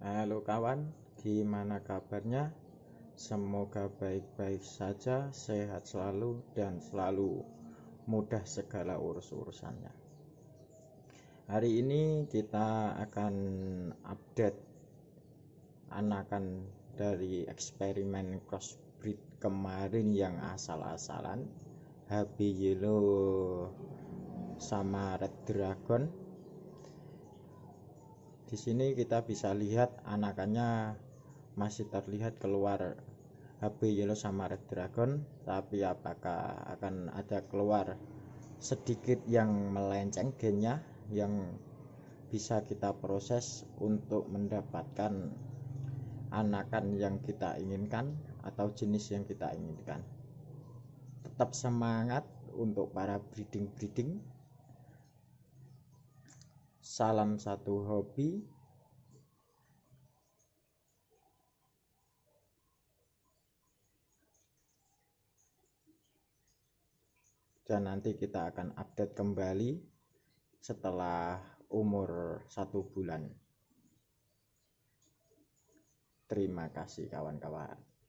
Halo kawan, gimana kabarnya? Semoga baik-baik saja, sehat selalu, dan selalu mudah segala urus-urusannya. Hari ini kita akan update anakan dari eksperimen crossbreed kemarin yang asal-asalan HB Yellow sama Red Dragon di sini kita bisa lihat anakannya masih terlihat keluar HP Yellow sama Red Dragon, tapi apakah akan ada keluar sedikit yang melenceng gennya yang bisa kita proses untuk mendapatkan anakan yang kita inginkan atau jenis yang kita inginkan. Tetap semangat untuk para breeding-breeding Salam satu hobi. Dan nanti kita akan update kembali setelah umur satu bulan. Terima kasih kawan-kawan.